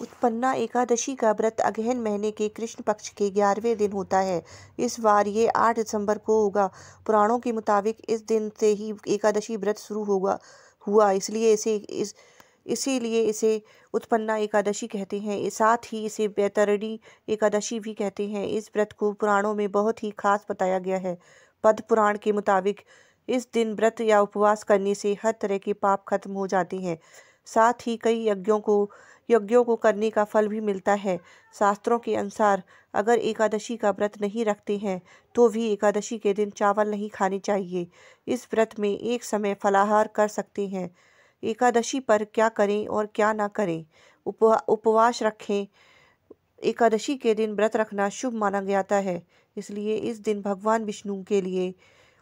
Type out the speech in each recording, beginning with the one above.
उत्पन्ना एकादशी का व्रत अगहन महीने के कृष्ण पक्ष के ग्यारहवें दिन होता है इस बार ये आठ दिसंबर को होगा पुराणों के मुताबिक इस दिन से ही एकादशी व्रत शुरू होगा हुआ इसलिए इसे इस इसीलिए इसे उत्पन्ना एकादशी कहते हैं साथ ही इसे बैतरणी एकादशी भी कहते हैं इस व्रत को पुराणों में बहुत ही खास बताया गया है पद पुराण के मुताबिक इस दिन व्रत या उपवास करने से हर तरह के पाप खत्म हो जाते हैं साथ ही कई यज्ञों को यज्ञों को करने का फल भी मिलता है शास्त्रों के अनुसार अगर एकादशी का व्रत नहीं रखते हैं तो भी एकादशी के दिन चावल नहीं खाने चाहिए इस व्रत में एक समय फलाहार कर सकते हैं एकादशी पर क्या करें और क्या ना करें उपवा उपवास रखें एकादशी के दिन व्रत रखना शुभ माना जाता है इसलिए इस दिन भगवान विष्णु के लिए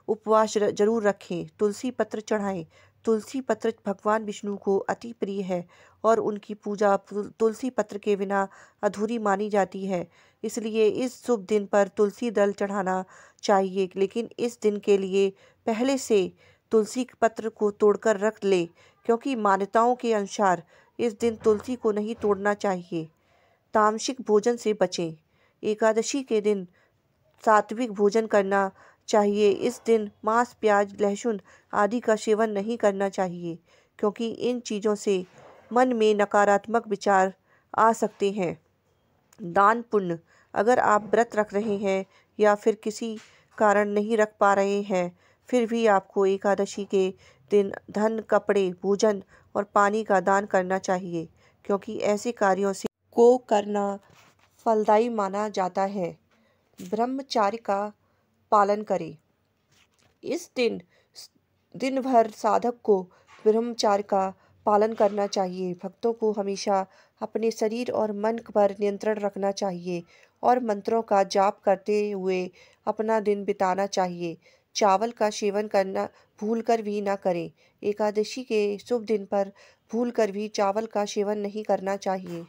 उपवास जरूर रखें तुलसी पत्र चढ़ाएं तुलसी पत्र भगवान विष्णु को अति प्रिय है और उनकी पूजा तुलसी पत्र के बिना अधूरी मानी जाती है इसलिए इस शुभ दिन पर तुलसी दल चढ़ाना चाहिए लेकिन इस दिन के लिए पहले से तुलसी पत्र को तोड़कर रख ले क्योंकि मान्यताओं के अनुसार इस दिन तुलसी को नहीं तोड़ना चाहिए तामसिक भोजन से बचें एकादशी के दिन सात्विक भोजन करना चाहिए इस दिन मांस प्याज लहसुन आदि का सेवन नहीं करना चाहिए क्योंकि इन चीज़ों से मन में नकारात्मक विचार आ सकते हैं दान पुण्य अगर आप व्रत रख रहे हैं या फिर किसी कारण नहीं रख पा रहे हैं फिर भी आपको एकादशी के दिन धन कपड़े भोजन और पानी का दान करना चाहिए क्योंकि ऐसे कार्यों से को करना फलदायी माना जाता है ब्रह्मचार्य का पालन करे इस दिन दिन भर साधक को ब्रह्मचार्य का पालन करना चाहिए भक्तों को हमेशा अपने शरीर और मन पर नियंत्रण रखना चाहिए और मंत्रों का जाप करते हुए अपना दिन बिताना चाहिए चावल का सेवन करना भूल कर भी ना करें एकादशी के शुभ दिन पर भूल कर भी चावल का सेवन नहीं करना चाहिए